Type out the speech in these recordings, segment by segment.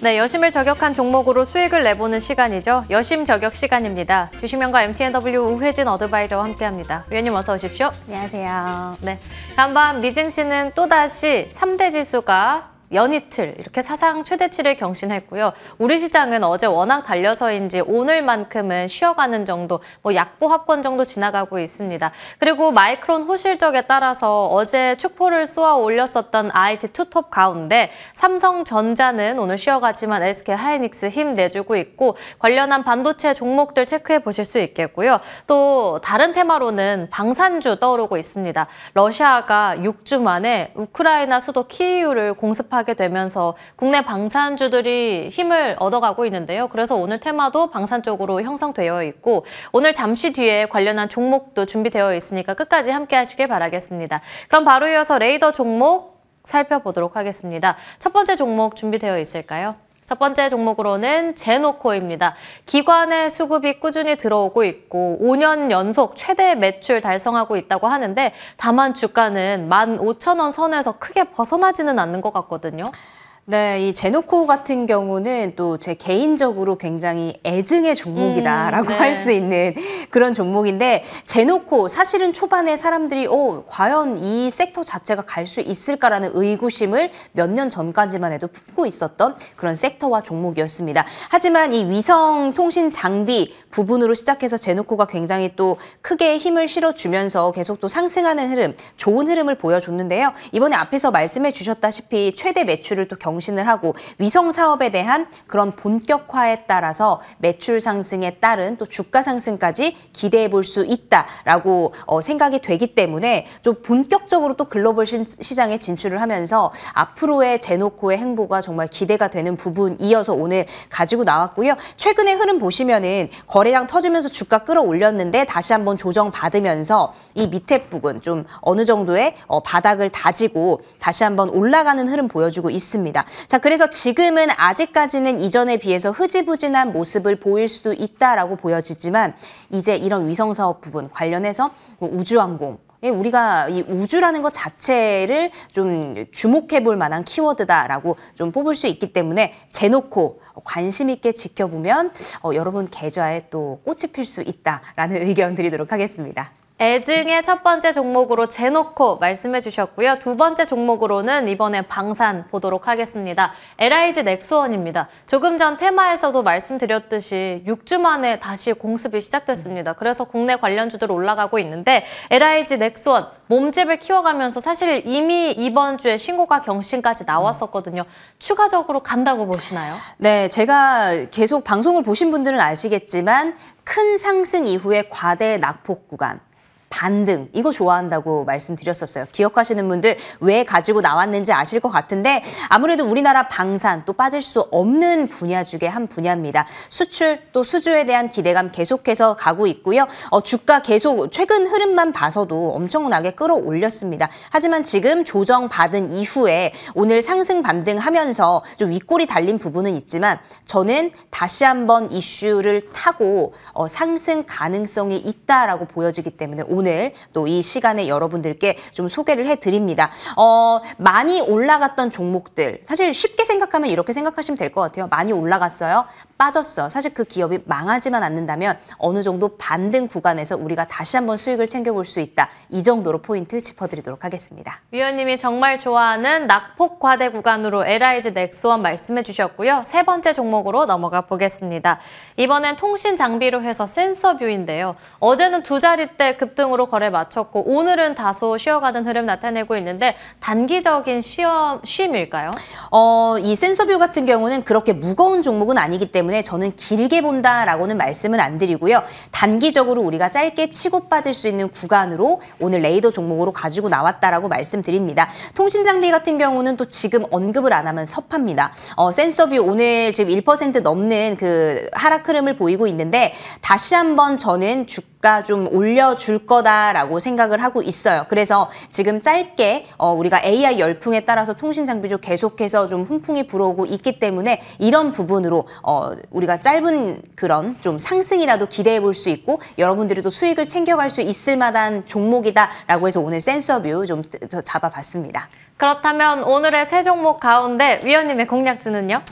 네, 여심을 저격한 종목으로 수익을 내보는 시간이죠. 여심 저격 시간입니다. 주시명과 MTNW 우회진 어드바이저와 함께합니다. 위원님 어서 오십시오. 안녕하세요. 네, 간밤 미증시는 또다시 삼대 지수가 연이틀 이렇게 사상 최대치를 경신했고요. 우리 시장은 어제 워낙 달려서인지 오늘만큼은 쉬어가는 정도, 뭐 약보 합권 정도 지나가고 있습니다. 그리고 마이크론 호실적에 따라서 어제 축포를 쏘아 올렸었던 IT 투톱 가운데 삼성전자는 오늘 쉬어가지만 SK 하이닉스 힘 내주고 있고 관련한 반도체 종목들 체크해 보실 수 있겠고요. 또 다른 테마로는 방산주 떠오르고 있습니다. 러시아가 6주 만에 우크라이나 수도 키이우를 공습한 진입하게 되면서 국내 방산주들이 힘을 얻어가고 있는데요. 그래서 오늘 테마도 방산 쪽으로 형성되어 있고 오늘 잠시 뒤에 관련한 종목도 준비되어 있으니까 끝까지 함께 하시길 바라겠습니다. 그럼 바로 이어서 레이더 종목 살펴보도록 하겠습니다. 첫 번째 종목 준비되어 있을까요? 첫 번째 종목으로는 제노코입니다. 기관의 수급이 꾸준히 들어오고 있고 5년 연속 최대 매출 달성하고 있다고 하는데 다만 주가는 15,000원 선에서 크게 벗어나지는 않는 것 같거든요. 네, 이 제노코 같은 경우는 또 제 개인적으로 굉장히 애증의 종목이다라고 음, 네. 할수 있는 그런 종목인데 제노코 사실은 초반에 사람들이 어 과연 이 섹터 자체가 갈 수 있을까라는 의구심을 몇 년 전까지만 해도 품고 있었던 그런 섹터와 종목이었습니다. 하지만 이 위성 통신 장비 부분으로 시작해서 제노코가 굉장히 또 크게 힘을 실어주면서 계속 또 상승하는 흐름, 좋은 흐름을 보여줬는데요. 이번에 앞에서 말씀해 주셨다시피 최대 매출을 또 경. 경신을 하고 위성 사업에 대한 그런 본격화에 따라서 매출 상승에 따른 또 주가 상승까지 기대해 볼 수 있다라고 어, 생각이 되기 때문에 좀 본격적으로 또 글로벌 시, 시장에 진출을 하면서 앞으로의 제노코의 행보가 정말 기대가 되는 부분이어서 오늘 가지고 나왔고요. 최근의 흐름 보시면은 거래량 터지면서 주가 끌어올렸는데 다시 한번 조정 받으면서 이 밑에 부분 좀 어느 정도의 어, 바닥을 다지고 다시 한번 올라가는 흐름 보여주고 있습니다. 자, 그래서 지금은 아직까지는 이전에 비해서 흐지부진한 모습을 보일 수도 있다라고 보여지지만 이제 이런 위성 사업 부분 관련해서 뭐 우주항공 예, 우리가 이 우주라는 것 자체를 좀 주목해 볼 만한 키워드다라고 좀 뽑을 수 있기 때문에 재놓고 관심 있게 지켜보면 어, 여러분 계좌에 또 꽃이 필 수 있다라는 의견 드리도록 하겠습니다. 애증의 첫 번째 종목으로 재놓고 말씀해 주셨고요. 두 번째 종목으로는 이번에 방산 보도록 하겠습니다. LIG 넥스원입니다. 조금 전 테마에서도 말씀드렸듯이 6주 만에 다시 공습이 시작됐습니다. 그래서 국내 관련주들 올라가고 있는데 LIG 넥스원 몸집을 키워가면서 사실 이미 이번 주에 신고가 경신까지 나왔었거든요. 추가적으로 간다고 보시나요? 네, 제가 계속 방송을 보신 분들은 아시겠지만 큰 상승 이후에 과대 낙폭 구간 반등 이거 좋아한다고 말씀드렸었어요. 기억하시는 분들 왜 가지고 나왔는지 아실 것 같은데 아무래도 우리나라 방산 또 빠질 수 없는 분야 중에 한 분야입니다. 수출 또 수주에 대한 기대감 계속해서 가고 있고요. 어, 주가 계속 최근 흐름만 봐서도 엄청나게 끌어올렸습니다. 하지만 지금 조정받은 이후에 오늘 상승 반등하면서 좀 윗골이 달린 부분은 있지만 저는 다시 한번 이슈를 타고 어, 상승 가능성이 있다라고 보여지기 때문에 오늘 또 이 시간에 여러분들께 좀 소개를 해드립니다. 어, 많이 올라갔던 종목들 사실 쉽게 생각하면 이렇게 생각하시면 될 것 같아요. 많이 올라갔어요. 빠졌어. 사실 그 기업이 망하지만 않는다면 어느 정도 반등 구간에서 우리가 다시 한번 수익을 챙겨볼 수 있다. 이 정도로 포인트 짚어드리도록 하겠습니다. 위원님이 정말 좋아하는 낙폭 과대 구간으로 LIG 넥스원 말씀해 주셨고요. 세 번째 종목으로 넘어가 보겠습니다. 이번엔 통신 장비로 해서 센서 뷰인데요. 어제는 두자리때 급등 등으로 거래 마쳤고 오늘은 다소 쉬어가는 흐름 나타내고 있는데 단기적인 쉬어 쉼일까요? 어, 이 센서뷰 같은 경우는 그렇게 무거운 종목은 아니기 때문에 저는 길게 본다라고는 말씀을안 드리고요. 단기적으로 우리가 짧게 치고 빠질 수 있는 구간으로 오늘 레이더 종목으로 가지고 나왔다라고 말씀드립니다. 통신 장비 같은 경우는 또 지금 언급을 안 하면 섭합니다. 어, 센서뷰 오늘 지금 1% 넘는 그 하락 흐름을 보이고 있는데 다시 한번 저는 주가 가좀 올려줄 거다라고 생각을 하고 있어요. 그래서 지금 짧게 어, 우리가 AI 열풍에 따라서 통신 장비도 계속해서 좀 훈풍이 불어오고 있기 때문에 이런 부분으로 어, 우리가 짧은 그런 좀 상승이라도 기대해 볼 수 있고 여러분들이 도 수익을 챙겨갈 수 있을 만한 종목이다라고 해서 오늘 센서뷰 좀 잡아봤습니다. 그렇다면 오늘의 세 종목 가운데 위원님의 공략주는요?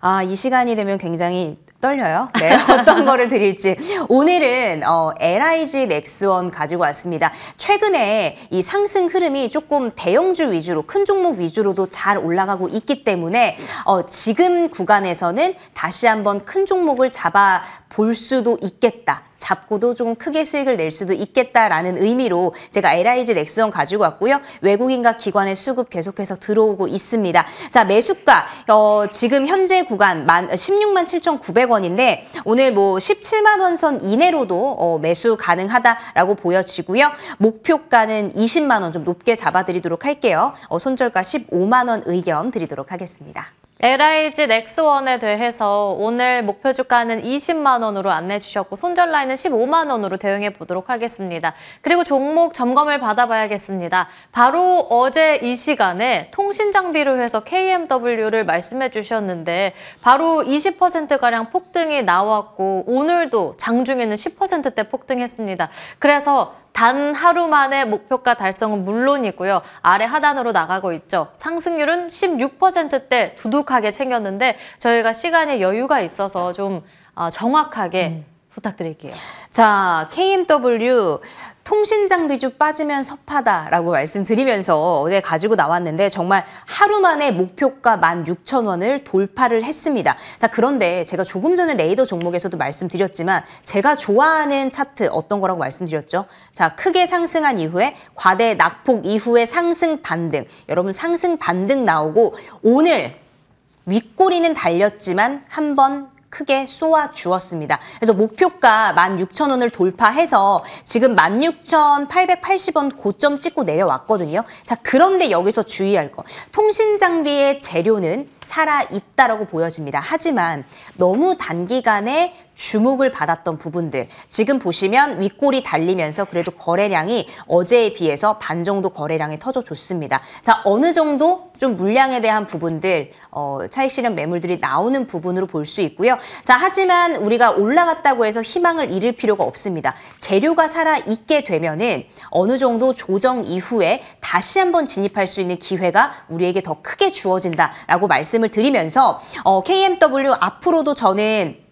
아, 이 시간이 되면 굉장히 떨려요. 네, 어떤 거를 드릴지. 오늘은 어, LIG 넥스원 가지고 왔습니다. 최근에 이 상승 흐름이 조금 대형주 위주로 큰 종목 위주로도 잘 올라가고 있기 때문에 어, 지금 구간에서는 다시 한번 큰 종목을 잡아 볼 수도 있겠다. 잡고도 좀 크게 수익을 낼 수도 있겠다라는 의미로 제가 LIG 넥스원 가지고 왔고요. 외국인과 기관의 수급 계속해서 들어오고 있습니다. 자 매수가 어, 지금 현재 구간 만, 16만 7,900원인데 오늘 뭐 17만 원 선 이내로도 어, 매수 가능하다라고 보여지고요. 목표가는 20만 원 좀 높게 잡아드리도록 할게요. 어, 손절가 15만 원 의견 드리도록 하겠습니다. LIG 넥스원에 대해서 오늘 목표 주가는 20만 원으로 안내해 주셨고 손절 라인은 15만 원으로 대응해 보도록 하겠습니다. 그리고 종목 점검을 받아봐야겠습니다. 바로 어제 이 시간에 통신 장비를 해서 KMW를 말씀해 주셨는데 바로 20%가량 폭등이 나왔고 오늘도 장중에는 10%대 폭등했습니다. 그래서 단 하루 만에 목표가 달성은 물론이고요. 아래 하단으로 나가고 있죠. 상승률은 16%대 두둑하게 챙겼는데 저희가 시간에 여유가 있어서 좀 어, 정확하게 음. 부탁드릴게요. 자, KMW 통신 장비주 빠지면 섭하다라고 말씀드리면서 어제 가지고 나왔는데 정말 하루 만에 목표가 16,000원을 돌파를 했습니다. 자, 그런데 제가 조금 전에 레이더 종목에서도 말씀드렸지만 제가 좋아하는 차트 어떤 거라고 말씀드렸죠? 자, 크게 상승한 이후에 과대 낙폭 이후에 상승 반등. 여러분 상승 반등 나오고 오늘 윗꼬리는 달렸지만 한번 크게 쏘아 주었습니다. 그래서 목표가 16,000원을 돌파해서 지금 16,880원 고점 찍고 내려왔거든요. 자, 그런데 여기서 주의할 거. 통신 장비의 재료는 살아 있다라고 보여집니다. 하지만 너무 단기간에 주목을 받았던 부분들 지금 보시면 윗골이 달리면서 그래도 거래량이 어제에 비해서 반 정도 거래량이 터져줬습니다. 자 어느 정도 좀 물량에 대한 부분들 어, 차익 실현 매물들이 나오는 부분으로 볼 수 있고요. 자 하지만 우리가 올라갔다고 해서 희망을 잃을 필요가 없습니다. 재료가 살아 있게 되면은 어느 정도 조정 이후에 다시 한번 진입할 수 있는 기회가 우리에게 더 크게 주어진다라고 말씀을 드리면서 어, KMW 앞으로도 저는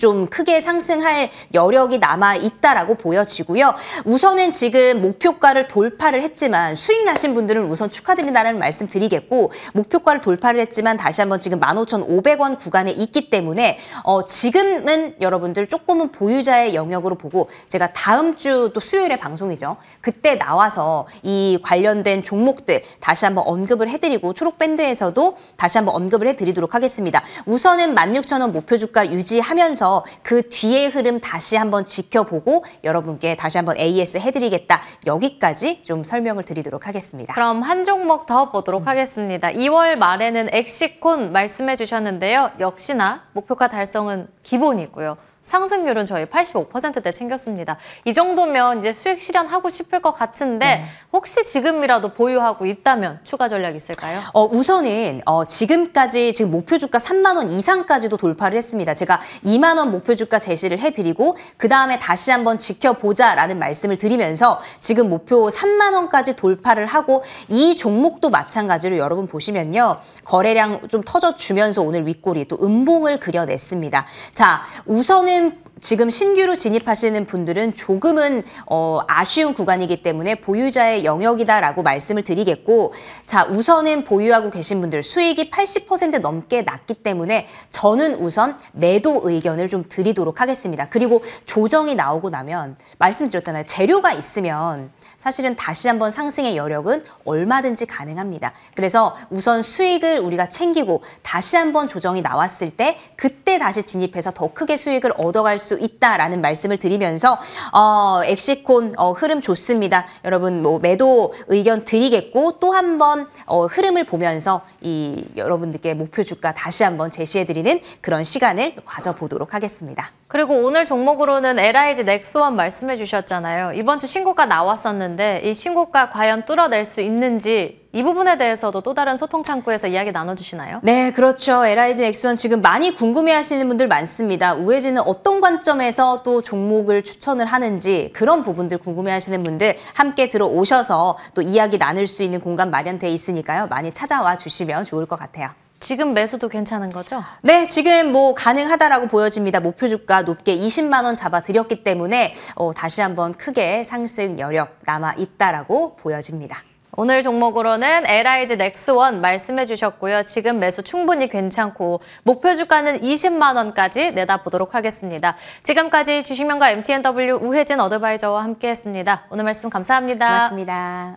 좀 크게 상승할 여력이 남아 있다라고 보여지고요. 우선은 지금 목표가를 돌파를 했지만 수익 나신 분들은 우선 축하드린다는 말씀 드리겠고 목표가를 돌파를 했지만 다시 한번 지금 15,500원 구간에 있기 때문에 어, 지금은 여러분들 조금은 보유자의 영역으로 보고 제가 다음 주 또 수요일에 방송이죠. 그때 나와서 이 관련된 종목들 다시 한번 언급을 해드리고 초록밴드에서도 다시 한번 언급을 해드리도록 하겠습니다. 우선은 16,000원 목표 주가 유지하면서 그 뒤의 흐름 다시 한번 지켜보고 여러분께 다시 한번 AS 해드리겠다. 여기까지 좀 설명을 드리도록 하겠습니다. 그럼 한 종목 더 보도록 음. 하겠습니다. 2월 말에는 엑시콘 말씀해 주셨는데요. 역시나 목표가 달성은 기본이고요. 상승률은 저희 85%대 챙겼습니다. 이 정도면 이제 수익 실현하고 싶을 것 같은데 네. 혹시 지금이라도 보유하고 있다면 추가 전략 있을까요? 어, 우선은 어, 지금까지 지금 목표 주가 3만 원 이상까지도 돌파를 했습니다. 제가 2만 원 목표 주가 제시를 해드리고 그 다음에 다시 한번 지켜보자라는 말씀을 드리면서 지금 목표 3만 원까지 돌파를 하고 이 종목도 마찬가지로 여러분 보시면요 거래량 좀 터져주면서 오늘 윗골이 또 음봉을 그려냈습니다. 자 우선은 하는 지금 신규로 진입하시는 분들은 조금은 어, 아쉬운 구간이기 때문에 보유자의 영역이다라고 말씀을 드리겠고 자 우선은 보유하고 계신 분들 수익이 80% 넘게 났기 때문에 저는 우선 매도 의견을 좀 드리도록 하겠습니다. 그리고 조정이 나오고 나면 말씀드렸잖아요. 재료가 있으면 사실은 다시 한번 상승의 여력은 얼마든지 가능합니다. 그래서 우선 수익을 우리가 챙기고 다시 한번 조정이 나왔을 때 그때 다시 진입해서 더 크게 수익을 얻어갈 수 있다라는 말씀을 드리면서 어, 엑시콘 어, 흐름 좋습니다. 여러분 뭐 매도 의견 드리겠고 또 한번 어, 흐름을 보면서 이 여러분들께 목표 주가 다시 한번 제시해드리는 그런 시간을 가져보도록 하겠습니다. 그리고 오늘 종목으로는 LIG 넥스원 말씀해 주셨잖아요. 이번 주 신고가 나왔었는데 이 신고가 과연 뚫어낼 수 있는지 이 부분에 대해서도 또 다른 소통 창구에서 이야기 나눠주시나요? 네, 그렇죠. LIG 넥스원 지금 많이 궁금해하시는 분들 많습니다. 우회진은 어떤 관점에서 또 종목을 추천을 하는지 그런 부분들 궁금해하시는 분들 함께 들어오셔서 또 이야기 나눌 수 있는 공간 마련돼 있으니까요. 많이 찾아와 주시면 좋을 것 같아요. 지금 매수도 괜찮은 거죠? 네, 지금 뭐 가능하다라고 보여집니다. 목표 주가 높게 20만 원 잡아드렸기 때문에 어, 다시 한번 크게 상승 여력 남아 있다라고 보여집니다. 오늘 종목으로는 LIG 넥스원 말씀해 주셨고요. 지금 매수 충분히 괜찮고 목표 주가는 20만 원까지 내다보도록 하겠습니다. 지금까지 주식명가 MTNW 우혜진 어드바이저와 함께했습니다. 오늘 말씀 감사합니다. 고맙습니다.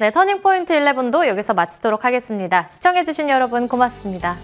네, 터닝포인트 11도 여기서 마치도록 하겠습니다. 시청해주신 여러분 고맙습니다.